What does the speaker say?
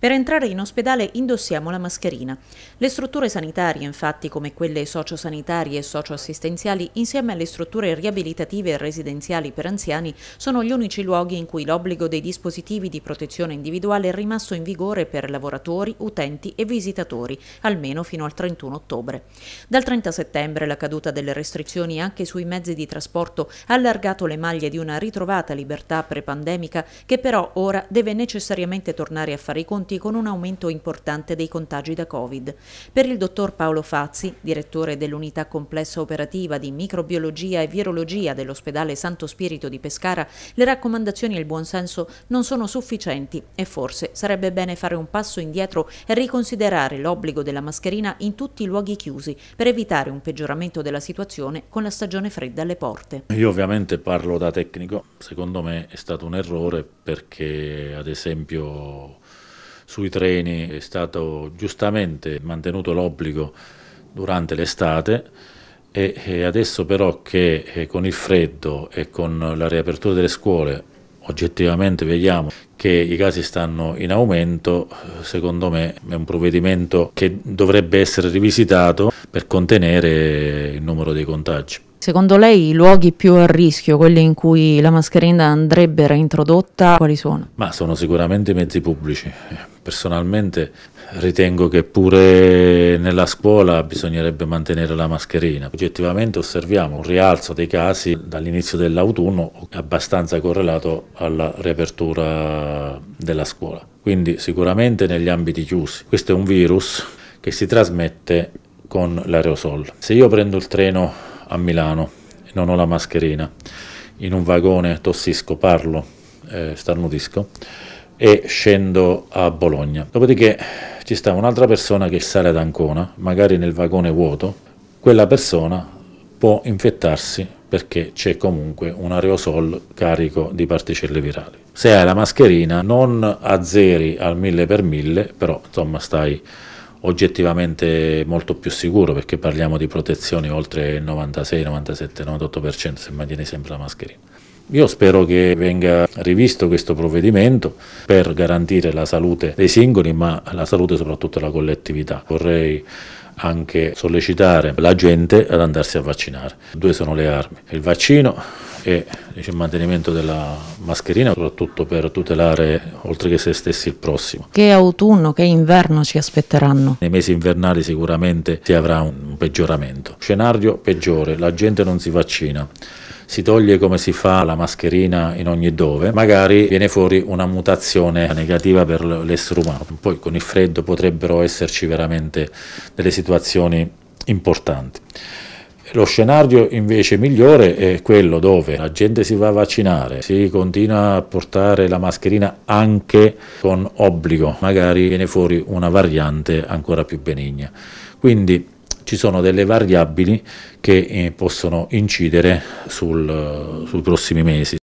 Per entrare in ospedale indossiamo la mascherina. Le strutture sanitarie, infatti, come quelle sociosanitarie e socioassistenziali, insieme alle strutture riabilitative e residenziali per anziani, sono gli unici luoghi in cui l'obbligo dei dispositivi di protezione individuale è rimasto in vigore per lavoratori, utenti e visitatori, almeno fino al 31 ottobre. Dal 30 settembre la caduta delle restrizioni anche sui mezzi di trasporto ha allargato le maglie di una ritrovata libertà prepandemica che però ora deve necessariamente tornare a fare i conti tenuti con un aumento importante dei contagi da Covid. Per il dottor Paolo Fazzi, direttore dell'unità complessa operativa di microbiologia e virologia dell'ospedale Santo Spirito di Pescara, le raccomandazioni e il buonsenso non sono sufficienti e forse sarebbe bene fare un passo indietro e riconsiderare l'obbligo della mascherina in tutti i luoghi chiusi per evitare un peggioramento della situazione con la stagione fredda alle porte. Io ovviamente parlo da tecnico, secondo me è stato un errore perché ad esempio sui treni è stato giustamente mantenuto l'obbligo durante l'estate e adesso però che eh, con il freddo e con la riapertura delle scuole oggettivamente vediamo che i casi stanno in aumento, eh, secondo me è un provvedimento che dovrebbe essere rivisitato per contenere il numero dei contagi. Secondo lei i luoghi più a rischio, quelli in cui la mascherina andrebbe reintrodotta, quali sono? Ma sono sicuramente i mezzi pubblici, eh, Personalmente ritengo che pure nella scuola bisognerebbe mantenere la mascherina. Oggettivamente osserviamo un rialzo dei casi dall'inizio dell'autunno abbastanza correlato alla riapertura della scuola. Quindi sicuramente negli ambiti chiusi. Questo è un virus che si trasmette con l'aerosol. Se io prendo il treno a Milano e non ho la mascherina, in un vagone tossisco, parlo, eh, starnutisco, e scendo a Bologna. Dopodiché ci sta un'altra persona che sale ad Ancona, magari nel vagone vuoto, quella persona può infettarsi perché c'è comunque un aerosol carico di particelle virali. Se hai la mascherina non azzeri al 1000 per 1000, però insomma stai oggettivamente molto più sicuro perché parliamo di protezioni oltre il 96, 97, 98% se mantieni sempre la mascherina. Io spero che venga rivisto questo provvedimento per garantire la salute dei singoli, ma la salute soprattutto della collettività. Vorrei anche sollecitare la gente ad andarsi a vaccinare. Due sono le armi, il vaccino e il mantenimento della mascherina, soprattutto per tutelare oltre che se stessi il prossimo. Che autunno, che inverno ci aspetteranno? Nei mesi invernali sicuramente si avrà un peggioramento. Scenario peggiore, la gente non si vaccina si toglie come si fa la mascherina in ogni dove, magari viene fuori una mutazione negativa per l'essere umano. Poi con il freddo potrebbero esserci veramente delle situazioni importanti. Lo scenario invece migliore è quello dove la gente si va a vaccinare, si continua a portare la mascherina anche con obbligo, magari viene fuori una variante ancora più benigna. Quindi ci sono delle variabili che eh, possono incidere sul, eh, sui prossimi mesi.